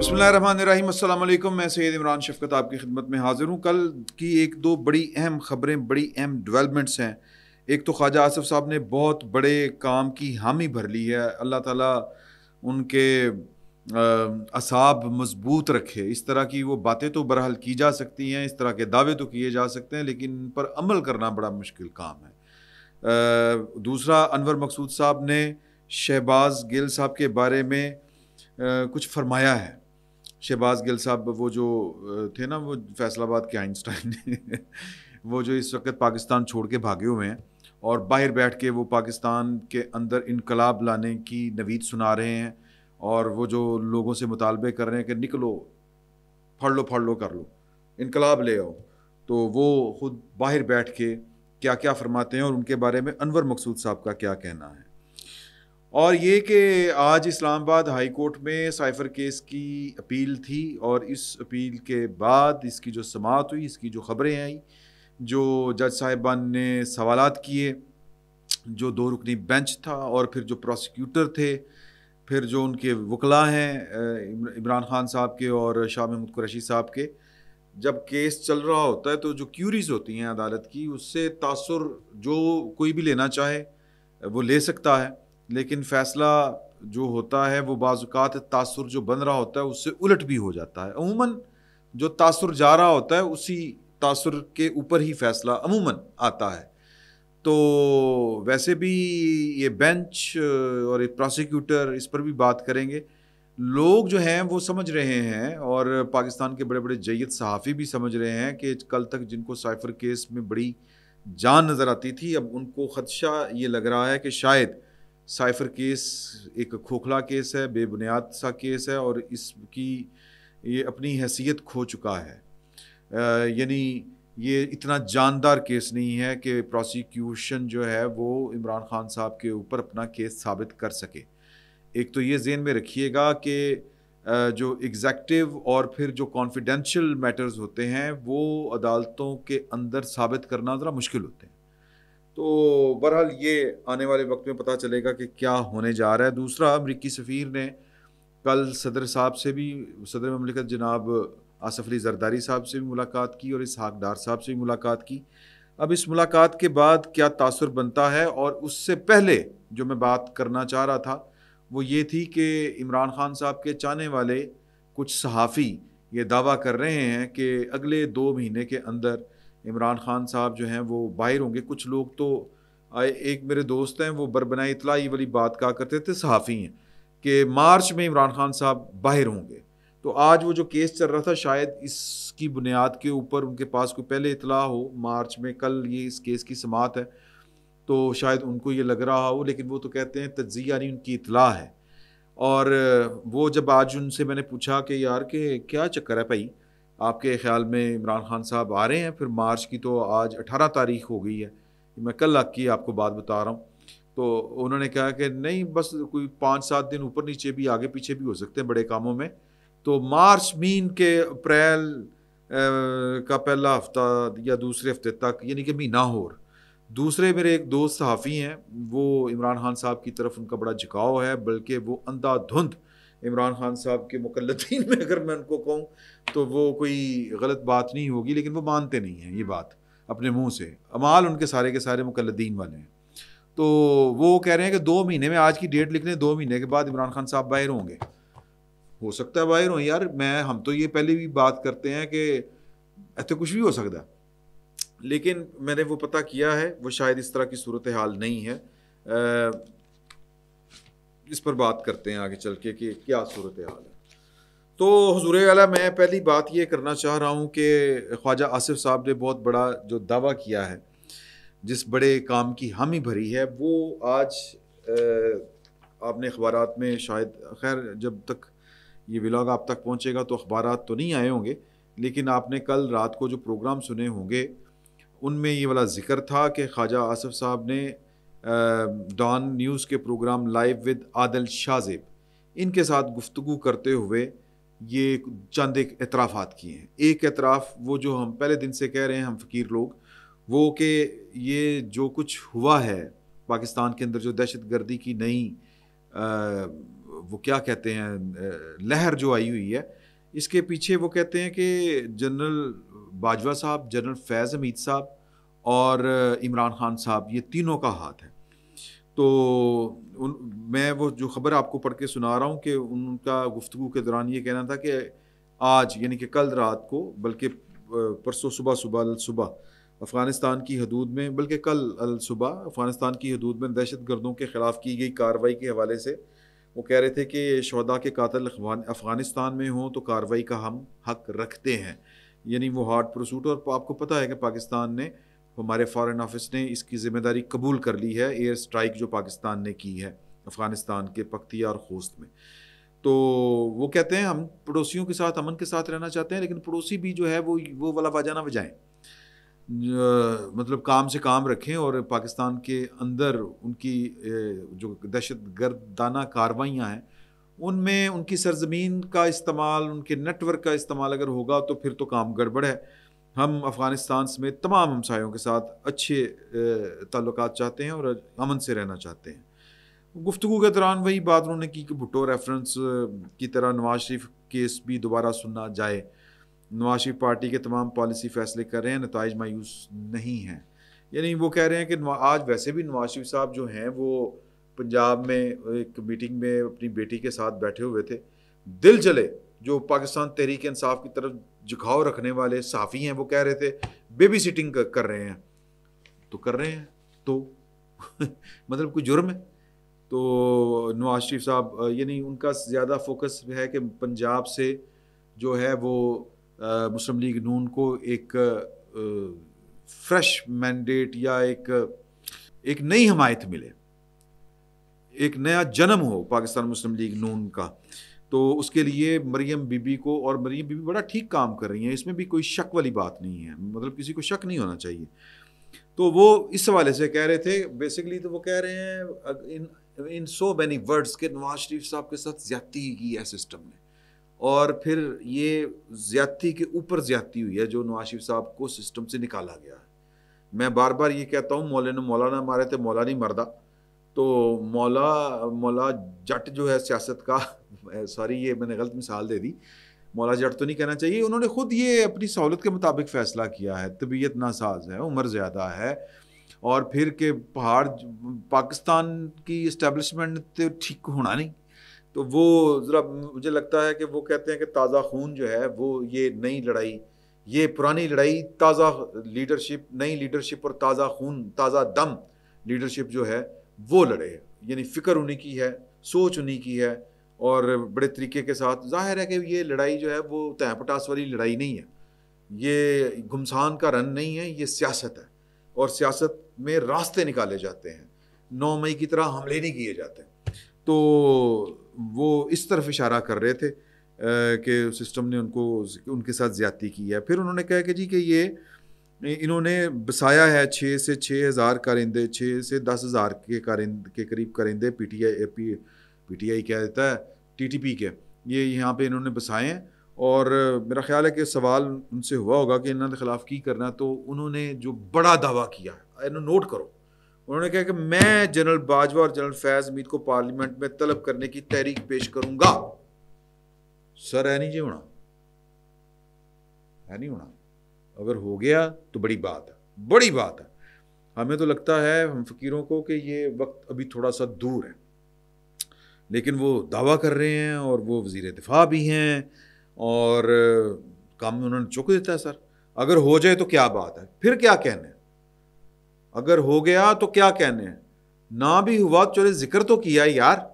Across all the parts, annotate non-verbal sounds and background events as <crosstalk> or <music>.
बसमीम मैं सैद इमरान शफकत आपकी खिदमत में हाज़िर हूँ कल की एक दो बड़ी अहम ख़बरें बड़ी अहम डेवलपमेंट्स हैं एक तो ख्वाजा आसफ़ साहब ने बहुत बड़े काम की हामी भर ली है अल्लाह ताला उनके असाब मजबूत रखे इस तरह की वो बातें तो बहरहाल की जा सकती हैं इस तरह के दावे तो किए जा सकते हैं लेकिन इन पर अमल करना बड़ा मुश्किल काम है आ, दूसरा अनवर मकसूद साहब ने शहबाज गिल साहब के बारे में आ, कुछ फरमाया है शहबाज गिल साहब वो जो थे ना वो फैसलाबाद के आइंस्टाइन <laughs> वो जो इस वक्त पाकिस्तान छोड़ के भागे हुए हैं और बाहर बैठ के वो पाकिस्तान के अंदर इनकलाब लाने की नवीद सुना रहे हैं और वो जो लोगों से मुतालबे कर रहे हैं कि निकलो फड़ लो फड़ लो कर लो इनकलाब ले आओ तो वो खुद बाहर बैठ के क्या क्या फरमाते हैं और उनके बारे में अनवर मकसूद साहब का क्या कहना है और ये कि आज इस्लामाबाद हाई कोर्ट में साइफर केस की अपील थी और इस अपील के बाद इसकी जो समात हुई इसकी जो ख़बरें आई जो जज साहिबान ने सवाल किए जो दो रुकनी बेंच था और फिर जो प्रोसिक्यूटर थे फिर जो उनके वकला हैं इमरान खान साहब के और शाह महमूद कुरैशी साहब के जब केस चल रहा होता है तो जो क्यूरीज होती हैं अदालत की उससे तासर जो कोई भी लेना चाहे वो ले सकता है लेकिन फैसला जो होता है वो बाज़ात तासर जो बन रहा होता है उससे उलट भी हो जाता है अमूमन जो तासर जा रहा होता है उसी तासर के ऊपर ही फैसला अमूमन आता है तो वैसे भी ये बेंच और प्रोसिक्यूटर इस पर भी बात करेंगे लोग जो हैं वो समझ रहे हैं और पाकिस्तान के बड़े बड़े जैत सहाफ़ी भी समझ रहे हैं कि कल तक जिनको साइफर केस में बड़ी जान नज़र आती थी अब उनको ख़दशा ये लग रहा है कि शायद साइफर केस एक खोखला केस है बेबुनियाद सा केस है और इसकी ये अपनी हैसियत खो चुका है यानी ये इतना जानदार केस नहीं है कि प्रोसिक्यूशन जो है वो इमरान खान साहब के ऊपर अपना केस साबित कर सके एक तो ये जेन में रखिएगा कि जो एग्जैक्टिव और फिर जो कॉन्फिडेंशियल मैटर्स होते हैं वो अदालतों के अंदर साबित करना ज़रा मुश्किल होते हैं तो बहरहाल ये आने वाले वक्त में पता चलेगा कि क्या होने जा रहा है दूसरा अमरीकी सफ़ीर ने कल सदर साहब से भी सदर ममलिकत जनाब आसफ अली जरदारी साहब से भी मुलाकात की और इसहाक डार साहब से भी मुलाकात की अब इस मुलाकात के बाद क्या तासर बनता है और उससे पहले जो मैं बात करना चाह रहा था वो ये थी कि इमरान खान साहब के चाहने वाले कुछ सहाफ़ी ये दावा कर रहे हैं कि अगले दो महीने के अंदर इमरान खान साहब जो हैं वो बाहर होंगे कुछ लोग तो एक मेरे दोस्त हैं वो बरबना इतलाई वाली बात कहा करते थे सहाफ़ी हैं कि मार्च में इमरान खान साहब बाहर होंगे तो आज वो जो केस चल रहा था शायद इसकी बुनियाद के ऊपर उनके पास कोई पहले इतला हो मार्च में कल ये इस केस की समात है तो शायद उनको ये लग रहा हो लेकिन वो तो कहते हैं तजी यानी उनकी इतला है और वो जब आज उनसे मैंने पूछा कि यार के क्या चक्कर है भाई आपके ख्याल में इमरान खान साहब आ रहे हैं फिर मार्च की तो आज अठारह तारीख हो गई है मैं कल लग की आपको बात बता रहा हूँ तो उन्होंने कहा कि नहीं बस कोई पाँच सात दिन ऊपर नीचे भी आगे पीछे भी हो सकते हैं बड़े कामों में तो मार्च मीन के अप्रैल का पहला हफ्ता या दूसरे हफ्ते तक यानी कि महीना और दूसरे मेरे एक दोस्त सहाफ़ी हैं वो इमरान खान साहब की तरफ उनका बड़ा झुकाव है बल्कि वो अंधाधुंध इमरान खान साहब के मुकलतीन में अगर मैं उनको कहूँ तो वो कोई गलत बात नहीं होगी लेकिन वो मानते नहीं हैं ये बात अपने मुंह से अमाल उनके सारे के सारे मुकलदीन वाले हैं तो वो कह रहे हैं कि दो महीने में आज की डेट लिखने दो महीने के बाद इमरान खान साहब बाहर होंगे हो सकता है बाहर हों यार मैं हम तो ये पहले भी बात करते हैं कि ऐसे कुछ भी हो सकता लेकिन मैंने वो पता किया है वो शायद इस तरह की सूरत हाल नहीं है आ, इस पर बात करते हैं आगे चल के कि क्या सूरत हाल है तो हजूर वाला मैं पहली बात ये करना चाह रहा हूँ कि ख्वाजा आसिफ साहब ने बहुत बड़ा जो दावा किया है जिस बड़े काम की हामी भरी है वो आज आपने अखबार में शायद खैर जब तक ये व्लाग आप तक पहुँचेगा तो अखबार तो नहीं आए होंगे लेकिन आपने कल रात को जो प्रोग्राम सुने होंगे उनमें ये वाला जिक्र था कि ख्वाजा आसफ साहब ने डॉन न्यूज़ के program live with Adil Shahzeb इनके साथ गुफ्तु करते हुए ये चंद एक एतराफ़ात किए हैं एक एतराफ़ वो जो हम पहले दिन से कह रहे हैं हम फ़कीर लोग वो कि ये जो कुछ हुआ है पाकिस्तान के अंदर जो दहशत गर्दी की नई वो क्या कहते हैं लहर जो आई हुई है इसके पीछे वो कहते हैं कि जनरल बाजवा साहब जनरल फैज़ हमीद साहब और इमरान खान साहब ये तीनों का हाथ है तो उन मैं वो जो ख़बर आपको पढ़ के सुना रहा हूँ कि उनका गुफ्तु के दौरान ये कहना था कि आज यानी कि कल रात को बल्कि परसों सुबह सुबह सुबह अफ़गानिस्तान की हदूद में बल्कि कल अल सुबह अफ़गानिस्तान की हदूद में दहशत गर्दों के ख़िलाफ़ की गई कार्रवाई के हवाले से वो कह रहे थे कि शहदा के कातल अफ़गानिस्तान में हों तो कार्रवाई का हम हक रखते हैं यानी वो हार्ड प्रोसूट और आपको पता है कि पाकिस्तान ने तो हमारे फॉरेन ऑफिस ने इसकी ज़िम्मेदारी कबूल कर ली है एयर स्ट्राइक जो पाकिस्तान ने की है अफ़गानिस्तान के पख्तिया और खोस्त में तो वो कहते हैं हम पड़ोसियों के साथ अमन के साथ रहना चाहते हैं लेकिन पड़ोसी भी जो है वो वो वाला बाजाना बजाएं मतलब काम से काम रखें और पाकिस्तान के अंदर उनकी जो दहशत गर्दाना कार्रवाइयाँ हैं उनमें उनकी सरजमीन का इस्तेमाल उनके नेटवर्क का इस्तेमाल अगर होगा तो फिर तो काम गड़बड़ है हम अफ़गानिस्तान समेत तमाम हमसायों के साथ अच्छे ताल्लुक चाहते हैं और अमन से रहना चाहते हैं गुफ्तु के दौरान वही बात उन्होंने की कि भुट्टो रेफरेंस की तरह नवाज शरीफ केस भी दोबारा सुनना जाए नवाज शरीफ पार्टी के तमाम पॉलिसी फैसले कर रहे हैं नतज मायूस नहीं हैं यानी वो कह रहे हैं कि आज वैसे भी नवाज शरीफ साहब जो हैं वो पंजाब में एक मीटिंग में अपनी बेटी के साथ बैठे हुए थे दिल चले जो पाकिस्तान तहरीक इंसाफ की तरफ झुकाव रखने वाले साफ़ी हैं वो कह रहे थे बेबी सिटिंग कर रहे हैं तो कर रहे हैं तो <laughs> मतलब कोई जुर्म है तो नवाज शरीफ साहब यानी उनका ज़्यादा फोकस है कि पंजाब से जो है वो आ, मुस्लिम लीग नून को एक आ, फ्रेश मैंडेट या एक एक नई हमायत मिले एक नया जन्म हो पाकिस्तान मुस्लिम लीग नून का तो उसके लिए मरियम बीबी को और मरियम बीबी बड़ा ठीक काम कर रही हैं इसमें भी कोई शक वाली बात नहीं है मतलब किसी को शक नहीं होना चाहिए तो वो इस हवाले से कह रहे थे बेसिकली तो वो कह रहे हैं इन इन सो मैनी वर्ड्स के नवाज शरीफ साहब के साथ ज्यादती ही की है सिस्टम ने और फिर ये ज्यादती के ऊपर ज्यादती हुई है जो नवाज शरीफ साहब को सिस्टम से निकाला गया है मैं बार बार ये कहता हूँ मौलाना मौलाना मारे थे मौलानी मरदा तो मौला मौला जट जो है सियासत का सॉरी ये मैंने गलत मिसाल दे दी मौला जट तो नहीं कहना चाहिए उन्होंने ख़ुद ये अपनी सहूलत के मुताबिक फ़ैसला किया है तबीयत नासाज है उम्र ज़्यादा है और फिर के पहाड़ पाकिस्तान की इस्टेबलिशमेंट तो ठीक होना नहीं तो वो ज़रा मुझे लगता है कि वो कहते हैं कि ताज़ा खून जो है वो ये नई लड़ाई ये पुरानी लड़ाई ताज़ा लीडरशिप नई लीडरशिप और ताज़ा खून ताज़ा दम लीडरशिप जो है वो लड़े हैं यानी फ़िक्र उन्हीं की है सोच उन्हीं की है और बड़े तरीके के साथ जाहिर है कि ये लड़ाई जो है वो तय पटास वाली लड़ाई नहीं है ये घुमसान का रन नहीं है ये सियासत है और सियासत में रास्ते निकाले जाते हैं नौ मई की तरह हमले नहीं किए जाते तो वो इस तरफ इशारा कर रहे थे कि सिस्टम ने उनको उनके साथ ज्यादती की है फिर उन्होंने कहा कि जी कि ये इन्होंने बसाया है छः से छः हज़ार कारिंदे छः से दस हज़ार के कारिंद के करीब कारिंदे P T I P P T I क्या देता है टी टी पी के ये यहाँ पे इन्होंने बसाए हैं और मेरा ख्याल है कि सवाल उनसे हुआ होगा कि इन्होंने खिलाफ की करना तो उन्होंने जो बड़ा दावा किया है इन्होंने नोट करो उन्होंने कहा कि मैं जनरल बाजवा और जनरल फैज मीर को पार्लियामेंट में तलब करने की तहरीक पेश करूंगा सर है नहीं जी होना है नहीं होना अगर हो गया तो बड़ी बात है बड़ी बात है हमें तो लगता है हम फ़कीरों को कि ये वक्त अभी थोड़ा सा दूर है लेकिन वो दावा कर रहे हैं और वो वजीर दिफा भी हैं और काम उन्होंने चुक देता है सर अगर हो जाए तो क्या बात है फिर क्या कहने अगर हो गया तो क्या कहने ना भी हुआ तो चले जिक्र तो किया यार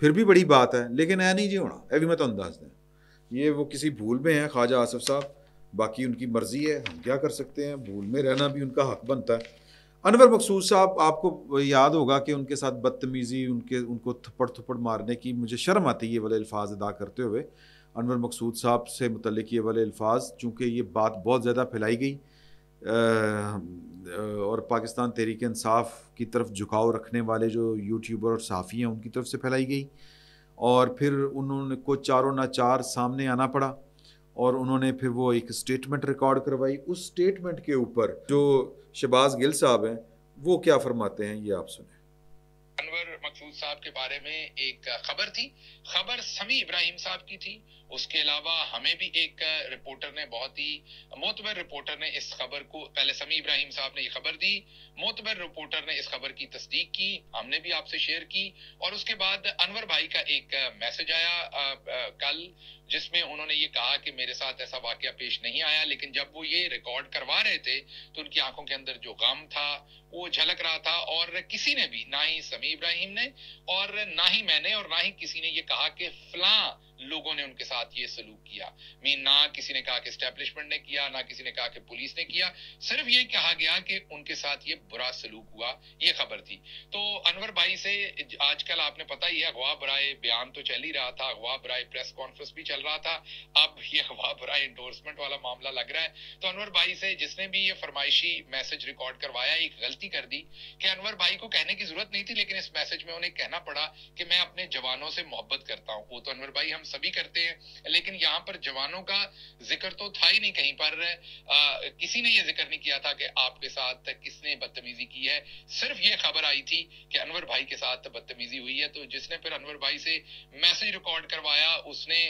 फिर भी बड़ी बात है लेकिन ऐ नहीं जी होना ए भी मैं तो अंदाज दें ये वो किसी भूल में है ख्वाजा आसफ साहब बाकी उनकी मर्ज़ी है हम क्या कर सकते हैं भूल में रहना भी उनका हक बनता है अनवर मकसूद साहब आपको याद होगा कि उनके साथ बदतमीज़ी उनके उनको थप्पड़ थप्पड़ मारने की मुझे शर्म आती है ये वाले अल्फाज अदा करते हुए अनवर मकसूद साहब से मतलब ये वाले अल्फाज चूँकि ये बात बहुत ज़्यादा फैलाई गई और पाकिस्तान तहरीक इंसाफ की तरफ झुकाव रखने वाले जो यूट्यूबर और सहाफ़ी हैं उनकी तरफ से फैलाई गई और फिर उन्होंने को चारों ना चार सामने आना पड़ा और उन्होंने फिर वो एक स्टेटमेंट रिकॉर्ड करवाई उस स्टेटमेंट के ऊपर जो शबाज गिल साहब हैं वो क्या फरमाते हैं ये आप सुने अनवर मकसूद साहब के बारे में एक खबर थी खबर समी इब्राहिम साहब की थी उसके अलावा हमें भी एक रिपोर्टर ने बहुत ही मोतबर रिपोर्टर ने इस खबर को पहले समी इब्राहिम साहब ने ये खबर दी मोतबर रिपोर्टर ने इस खबर की तस्दीक की हमने भी आपसे शेयर की और उसके बाद अनवर भाई का एक मैसेज आया आ, आ, कल जिसमें उन्होंने ये कहा कि मेरे साथ ऐसा वाक्य पेश नहीं आया लेकिन जब वो ये रिकॉर्ड करवा रहे थे तो उनकी आंखों के अंदर जो गम था वो झलक रहा था और किसी ने भी ना ही समी इब्राहिम ने और ना ही मैंने और ना ही किसी ने ये कहा कि फला लोगों ने उनके साथ ये सलूक किया मीन ना किसी ने कहा कि स्टैब्लिशमेंट ने किया ना किसी ने कहा कि पुलिस ने किया सिर्फ ये कहा गया कि उनके साथ ये बुरा सलूक हुआ ये खबर थी तो अनवर भाई से आजकल आपने पता ही अगवा बराए बयान तो चल ही रहा था अगवा बराए प्रेस कॉन्फ्रेंस भी चल रहा था अब ये अगवा बराए इंडोर्समेंट वाला मामला लग रहा है तो अनवर भाई से जिसने भी ये फरमाइशी मैसेज रिकॉर्ड करवाया एक गलती कर दी कि अनवर भाई को कहने की जरूरत नहीं थी लेकिन इस मैसेज में उन्हें कहना पड़ा कि मैं अपने जवानों से मोहब्बत करता हूँ वो तो अनवर भाई हम सभी करते हैं लेकिन यहाँ पर जवानों का जिक्र तो था ही नहीं कहीं पर आ, किसी ने ये जिक्र नहीं किया था कि आपके साथ किसने बदतमीजी की है सिर्फ ये खबर आई थी कि अनवर भाई के साथ बदतमीजी हुई है तो जिसने फिर अनवर भाई से मैसेज रिकॉर्ड करवाया उसने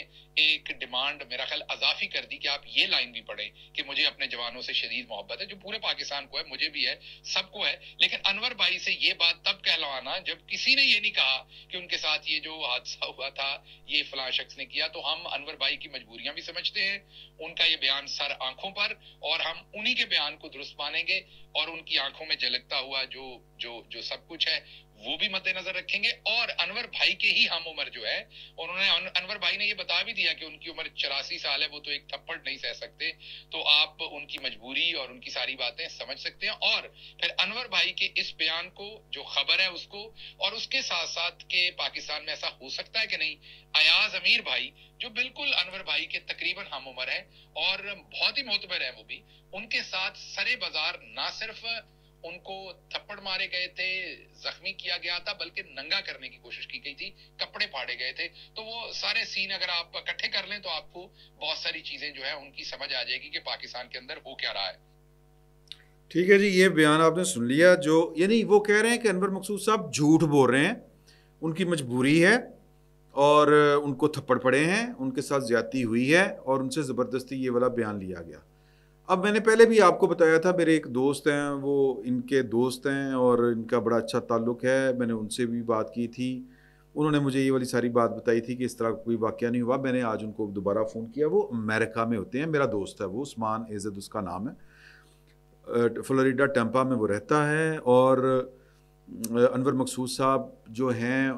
एक डिमांड मेरा ख्याल अजाफी कर दी कि आप ये लाइन भी पढ़े कि मुझे अपने जवानों से शदीद मोहब्बत है जो पूरे पाकिस्तान को है मुझे भी है सबको है लेकिन अनवर भाई से ये बात तब कहलवाना जब किसी ने ये नहीं कहा कि उनके साथ ये जो हादसा हुआ था ये फलाशा शख्स ने किया तो हम अनवर भाई की मजबूरियां भी समझते हैं उनका ये बयान सर आंखों पर और हम उन्हीं के बयान को दुरुस्त मानेंगे और उनकी आंखों में झलकता हुआ जो जो जो सब कुछ है वो भी मद्देनजर रखेंगे और अनवर भाई के ही हम उम्र जो है उन्होंने अनवर भाई ने ये बता भी दिया कि उनकी उम्र चौरासी साल है वो तो एक थप्पड़ नहीं सह सकते तो आप उनकी मजबूरी और उनकी सारी बातें समझ सकते हैं और फिर अनवर भाई के इस बयान को जो खबर है उसको और उसके साथ साथ के पाकिस्तान में ऐसा हो सकता है कि नहीं अयाज अमीर भाई जो बिल्कुल अनवर भाई के तकरीबन हम उम्र है और बहुत ही मोतबर है वो भी उनके साथ सरे बाजार ना सिर्फ उनको थप्पड़ मारे गए थे जख्मी किया गया था बल्कि नंगा करने की कोशिश की गई थी कपड़े फाड़े गए थे तो वो सारे सीन अगर आप इकट्ठे कर लें तो आपको बहुत सारी चीजें जो है उनकी समझ आ जाएगी कि पाकिस्तान के अंदर हो क्या रहा है ठीक है जी ये बयान आपने सुन लिया जो यानी वो कह रहे हैं कि अनवर मकसूद साहब झूठ बोल रहे हैं उनकी मजबूरी है और उनको थप्पड़ पड़े हैं उनके साथ ज्यादती हुई है और उनसे ज़बरदस्ती ये वाला बयान लिया गया अब मैंने पहले भी आपको बताया था मेरे एक दोस्त हैं वो इनके दोस्त हैं और इनका बड़ा अच्छा ताल्लुक है मैंने उनसे भी बात की थी उन्होंने मुझे ये वाली सारी बात बताई थी कि इस तरह कोई वाक्य नहीं हुआ मैंने आज उनको दोबारा फ़ोन किया वो अमेरिका में होते हैं मेरा दोस्त है वो उस्मान एजद उसका नाम है फ्लोरिडा टेम्पा में वो रहता है और अनवर मकसूद साहब जो हैं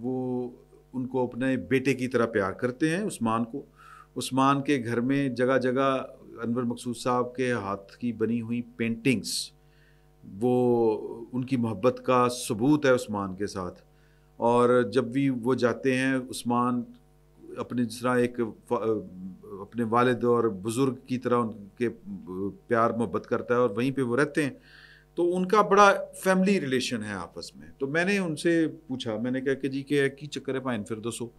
वो उनको अपने बेटे की तरह प्यार करते हैं उस्मान को उस्मान के घर में जगह जगह अनवर मकसूद साहब के हाथ की बनी हुई पेंटिंग्स वो उनकी मोहब्बत का सबूत है उस्मान के साथ और जब भी वो जाते हैं उस्मान अपने जिस तरह एक अपने वालद और बुज़ुर्ग की तरह उनके प्यार मोहब्बत करता है और वहीं पे वो रहते हैं तो उनका बड़ा फैमिली रिलेशन है आपस में तो मैंने उनसे पूछा मैंने कहा कि जी क्या की चक्कर है पाइन फिर दसो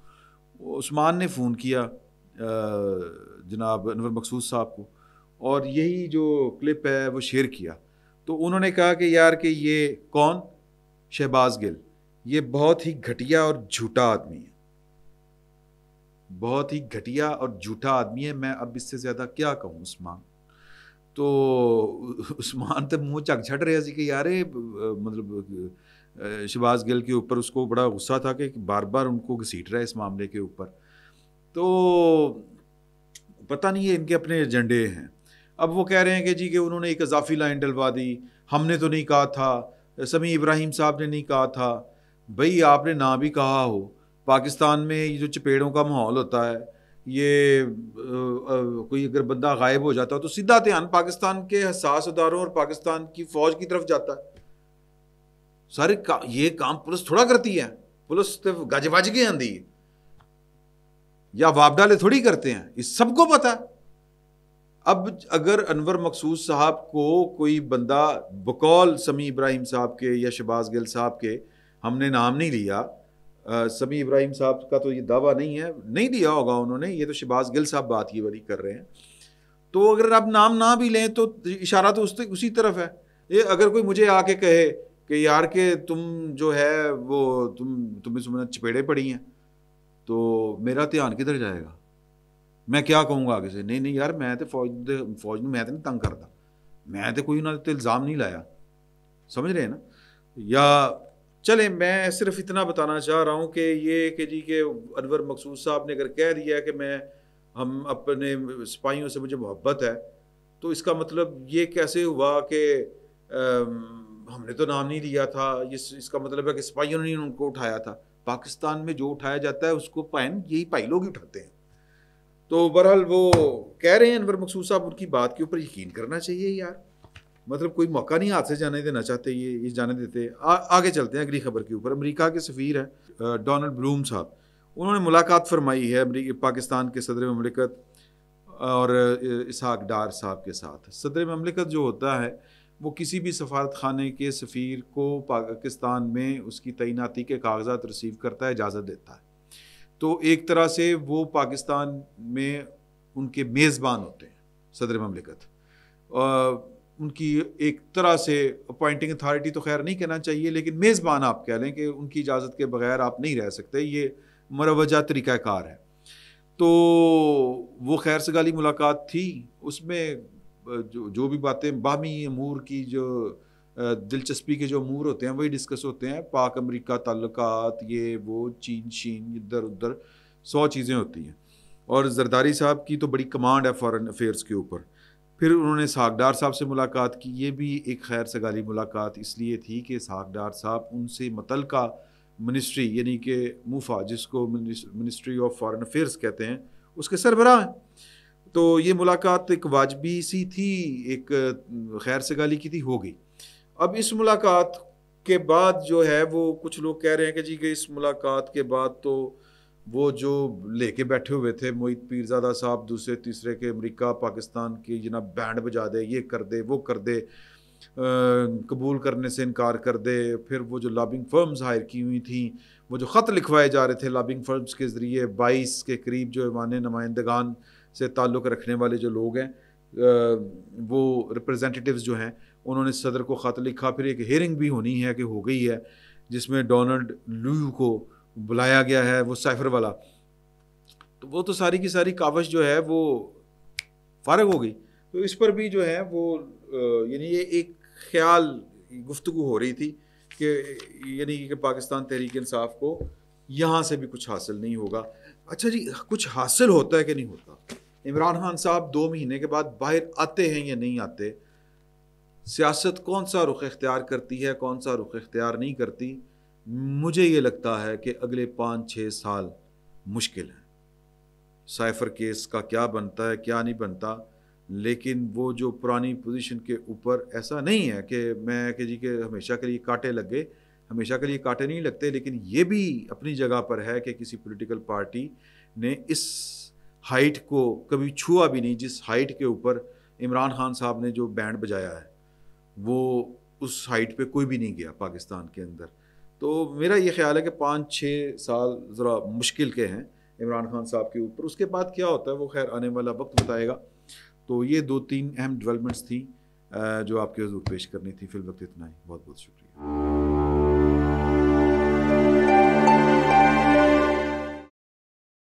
उस्मान ने फ़ोन किया जनाब अनवर मकसूद साहब को और यही जो क्लिप है वो शेयर किया तो उन्होंने कहा कि यार कि ये कौन शहबाज गिल ये बहुत ही घटिया और झूठा आदमी है बहुत ही घटिया और झूठा आदमी है मैं अब इससे ज़्यादा क्या कहूँ उस्मान तो उस्मान तो मुँह चक झट रहा कि यार मतलब शहबाज गिल के ऊपर उसको बड़ा गुस्सा था कि बार बार उनको घसीट रहा है इस मामले के ऊपर तो पता नहीं है इनके अपने एजेंडे हैं अब वो कह रहे हैं कि जी कि उन्होंने एक अजाफी लाइन डलवा दी हमने तो नहीं कहा था समी इब्राहिम साहब ने नहीं कहा था भई आपने ना भी कहा हो पाकिस्तान में ये जो चपेड़ों का माहौल होता है ये आ, आ, कोई अगर बंदा गायब हो जाता है तो सीधा ध्यान पाकिस्तान के हसास अदारों और पाकिस्तान की फौज की तरफ जाता है सारे का, ये काम पुलिस थोड़ा करती है पुलिस तो गज बज के आंदी है या वाबडाले थोड़ी करते हैं इस सबको पता है अब अगर अनवर मकसूद साहब को कोई बंदा बकौल समी इब्राहिम साहब के या शबाज गिल साहब के हमने नाम नहीं लिया आ, समी इब्राहिम साहब का तो ये दावा नहीं है नहीं लिया होगा उन्होंने ये तो शबाज गिल साहब बात ये वाली कर रहे हैं तो अगर आप नाम ना भी लें तो इशारा तो उस उसी तरफ है ये अगर कोई मुझे आके कहे कि यार के तुम जो है वो तुम तुम्हें सुमन चपेड़े पड़ी हैं तो मेरा ध्यान किधर जाएगा मैं क्या कहूँगा आगे से नहीं नहीं यार मैं तो फौज फौज में मैं तो नहीं तंग करता मैं तो कोई उन्होंने तो इल्ज़ाम नहीं लाया समझ रहे हैं ना या चले मैं सिर्फ इतना बताना चाह रहा हूँ कि ये कि जी के अनवर मकसूद साहब ने अगर कह दिया कि मैं हम अपने सिपाहियों से मुझे मोहब्बत है तो इसका मतलब ये कैसे हुआ कि हमने तो नाम नहीं लिया था इस, इसका मतलब है कि सिपाहियों ने उनको उठाया था पाकिस्तान में जो उठाया जाता है उसको पैन यही पाई लोग ही उठाते हैं तो बहरहाल वो कह रहे हैं अनवर मकसूद साहब उनकी बात के ऊपर यकीन करना चाहिए यार मतलब कोई मौका नहीं हाथ से जाने देना चाहते ये ये जाने देते आ, आगे चलते हैं अगली खबर के ऊपर अमेरिका के सफ़ीर हैं डोनल्ड ब्लूम साहब उन्होंने मुलाकात फरमाई है पाकिस्तान के सदर ममलिकत और इसहाक डार साहब के साथ सदर ममलिकत जो होता है वो किसी भी सफारत खाने के सफ़ीर को पाकिस्तान में उसकी तैनाती के कागजात रसीव करता है इजाज़त देता है तो एक तरह से वो पाकिस्तान में उनके मेज़बान होते हैं सदर ममलिकत उनकी एक तरह से अपॉइंटिंग अथॉरिटी तो खैर नहीं कहना चाहिए लेकिन मेज़बान आप कह लें कि उनकी इजाज़त के बगैर आप नहीं रह सकते ये मरवजा तरीक़ाकार है तो वो खैर सगाली मुलाकात थी उसमें जो जो भी बातें बामी अमूर की जो दिलचस्पी के जो अमूर होते हैं वही डिस्कस होते हैं पाक अमेरिका ताल्लुकात ये वो चीन शीन इधर उधर सौ चीज़ें होती हैं और जरदारी साहब की तो बड़ी कमांड है फ़ॉरन अफेयर्स के ऊपर फिर उन्होंने सागडार साहब से मुलाकात की ये भी एक खैर सगाली मुलाकात इसलिए थी कि सागडार साहब उनसे मतल का मिनिस्ट्री यानी कि मुफा जिसको मिनिस्ट्री ऑफ फॉरेन अफेयर्स कहते हैं उसके सरबराह हैं तो ये मुलाकात एक वाजबी सी थी एक खैर से गाली की थी हो गई अब इस मुलाकात के बाद जो है वो कुछ लोग कह रहे हैं कि जी कि इस मुलाकात के बाद तो वो जो लेके बैठे हुए थे मोहित पीरजादा साहब दूसरे तीसरे के अमेरिका पाकिस्तान के जिना बैंड बजा दे ये कर दे वो कर दे कबूल करने से इनकार कर दे फिर वो जो लॉबिंग फर्म्स हायर की हुई थी वो जो ख़त लिखवाए जा रहे थे लॉबिंग फर्म्स के ज़रिए बाईस के करीब जो ऐवान नुमाइंदगान से ताल्लुक़ रखने वाले जो लोग हैं वो रिप्रेजेंटेटिव्स जो हैं उन्होंने सदर को ख़त लिखा फिर एक हेयरिंग भी होनी है कि हो गई है जिसमें डोनाल्ड लू को बुलाया गया है वो साइफर वाला तो वो तो सारी की सारी कावश जो है वो फारग हो गई तो इस पर भी जो है वो यानी ये एक ख्याल गुफ्तु हो रही थी कि यानी कि पाकिस्तान तहरीक इंसाफ को यहाँ से भी कुछ हासिल नहीं होगा अच्छा जी कुछ हासिल होता है कि नहीं होता इमरान खान साहब दो महीने के बाद बाहर आते हैं या नहीं आते सियासत कौन सा रुख इख्तियार करती है कौन सा रुख इख्तियार नहीं करती मुझे ये लगता है कि अगले पाँच छः साल मुश्किल है साइफर केस का क्या बनता है क्या नहीं बनता लेकिन वो जो पुरानी पोजीशन के ऊपर ऐसा नहीं है कि मैं कि जी के हमेशा के लिए कांटे लग गए हमेशा के लिए कांटे नहीं लगते लेकिन ये भी अपनी जगह पर है कि किसी पॉलिटिकल पार्टी ने इस हाइट को कभी छुआ भी नहीं जिस हाइट के ऊपर इमरान खान साहब ने जो बैंड बजाया है वो उस हाइट पे कोई भी नहीं गया पाकिस्तान के अंदर तो मेरा ये ख्याल है कि पाँच छः साल ज़रा मुश्किल के हैं इमरान खान साहब के ऊपर उसके बाद क्या होता है वो खैर आने वाला वक्त बताएगा तो ये दो तीन अहम डेवलपमेंट्स थी जो आपके हजूर पेश करनी थी फिल वक्त इतना ही बहुत बहुत शुक्रिया